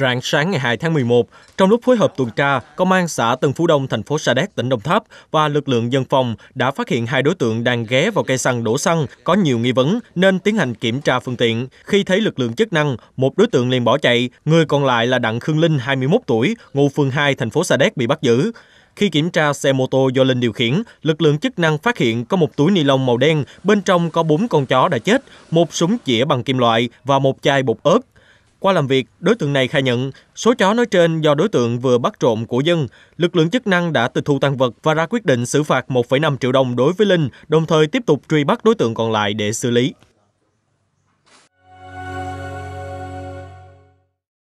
Rạng sáng ngày 2 tháng 11, trong lúc phối hợp tuần tra, Công an xã Tân Phú Đông, thành phố Sa Đéc, tỉnh Đồng Tháp và lực lượng dân phòng đã phát hiện hai đối tượng đang ghé vào cây xăng đổ xăng có nhiều nghi vấn nên tiến hành kiểm tra phương tiện. Khi thấy lực lượng chức năng, một đối tượng liền bỏ chạy, người còn lại là Đặng Khương Linh, 21 tuổi, ngụ phường 2, thành phố Sa Đéc bị bắt giữ. Khi kiểm tra xe mô tô do Linh điều khiển, lực lượng chức năng phát hiện có một túi ni lông màu đen, bên trong có bốn con chó đã chết, một súng chĩa bằng kim loại và một chai bột ớt. Qua làm việc, đối tượng này khai nhận số chó nói trên do đối tượng vừa bắt trộm của dân. Lực lượng chức năng đã tịch thu tăng vật và ra quyết định xử phạt 1,5 triệu đồng đối với Linh, đồng thời tiếp tục truy bắt đối tượng còn lại để xử lý.